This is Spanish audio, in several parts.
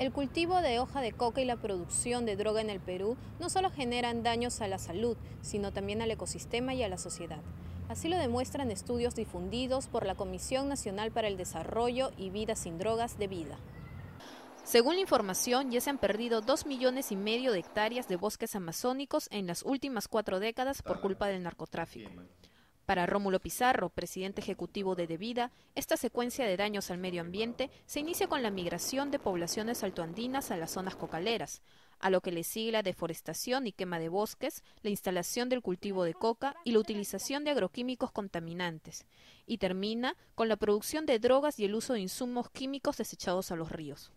El cultivo de hoja de coca y la producción de droga en el Perú no solo generan daños a la salud, sino también al ecosistema y a la sociedad. Así lo demuestran estudios difundidos por la Comisión Nacional para el Desarrollo y Vida sin Drogas de Vida. Según la información, ya se han perdido 2 millones y medio de hectáreas de bosques amazónicos en las últimas cuatro décadas por ah, culpa del narcotráfico. Para Rómulo Pizarro, presidente ejecutivo de Devida, esta secuencia de daños al medio ambiente se inicia con la migración de poblaciones altoandinas a las zonas cocaleras, a lo que le sigue la deforestación y quema de bosques, la instalación del cultivo de coca y la utilización de agroquímicos contaminantes, y termina con la producción de drogas y el uso de insumos químicos desechados a los ríos.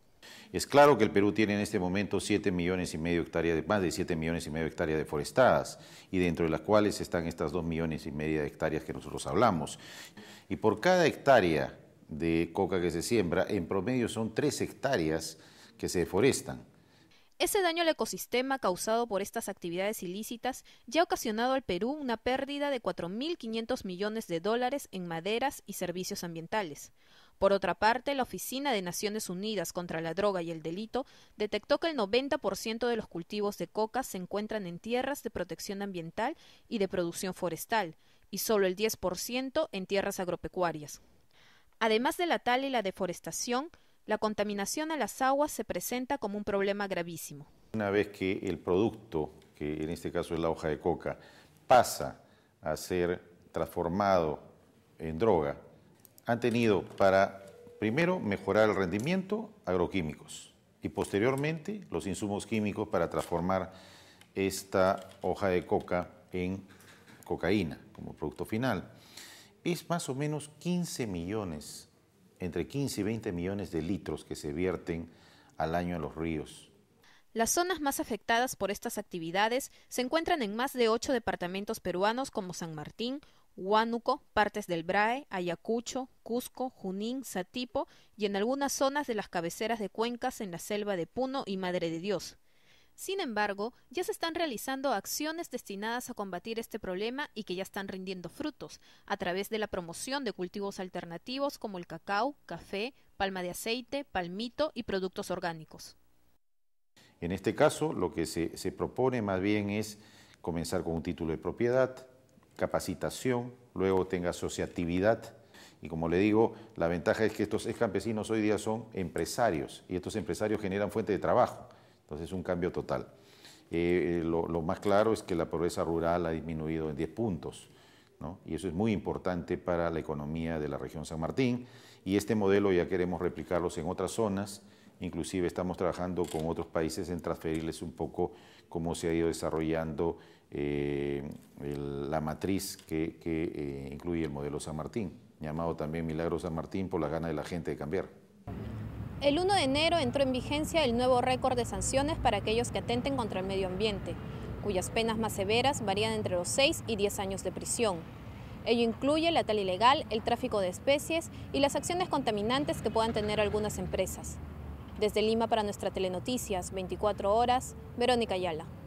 Es claro que el Perú tiene en este momento 7 millones y medio hectáreas, más de 7 millones y medio de hectáreas deforestadas, y dentro de las cuales están estas 2 millones y media de hectáreas que nosotros hablamos. Y por cada hectárea de coca que se siembra, en promedio son 3 hectáreas que se deforestan. Ese daño al ecosistema causado por estas actividades ilícitas ya ha ocasionado al Perú una pérdida de 4.500 millones de dólares en maderas y servicios ambientales. Por otra parte, la Oficina de Naciones Unidas contra la Droga y el Delito detectó que el 90% de los cultivos de coca se encuentran en tierras de protección ambiental y de producción forestal, y solo el 10% en tierras agropecuarias. Además de la tal y la deforestación, la contaminación a las aguas se presenta como un problema gravísimo. Una vez que el producto, que en este caso es la hoja de coca, pasa a ser transformado en droga, han tenido para, primero, mejorar el rendimiento agroquímicos y posteriormente los insumos químicos para transformar esta hoja de coca en cocaína como producto final. Es más o menos 15 millones, entre 15 y 20 millones de litros que se vierten al año en los ríos. Las zonas más afectadas por estas actividades se encuentran en más de ocho departamentos peruanos como San Martín, Huánuco, partes del Brae, Ayacucho, Cusco, Junín, Satipo y en algunas zonas de las cabeceras de cuencas en la selva de Puno y Madre de Dios. Sin embargo, ya se están realizando acciones destinadas a combatir este problema y que ya están rindiendo frutos, a través de la promoción de cultivos alternativos como el cacao, café, palma de aceite, palmito y productos orgánicos. En este caso, lo que se, se propone más bien es comenzar con un título de propiedad, capacitación, luego tenga asociatividad. Y como le digo, la ventaja es que estos ex campesinos hoy día son empresarios y estos empresarios generan fuente de trabajo. Entonces es un cambio total. Eh, eh, lo, más claro es que la pobreza rural ha disminuido en 10 puntos. Y eso es muy importante para la economía de la región San Martín. Y este modelo ya queremos replicarlos en otras zonas. Inclusive estamos trabajando con otros países en transferirles un poco cómo se ha ido desarrollando eh, la matriz que, eh, incluye el modelo San Martín, llamado también Milagro San Martín por la gana de la gente de cambiar. El 1 de enero entró en vigencia el nuevo récord de sanciones para aquellos que atenten contra el medio ambiente, cuyas penas más severas varían entre los 6 y 10 años de prisión. Ello incluye la tal ilegal, el tráfico de especies y las acciones contaminantes que puedan tener algunas empresas. Desde Lima para nuestra Telenoticias, 24 horas, Verónica Ayala.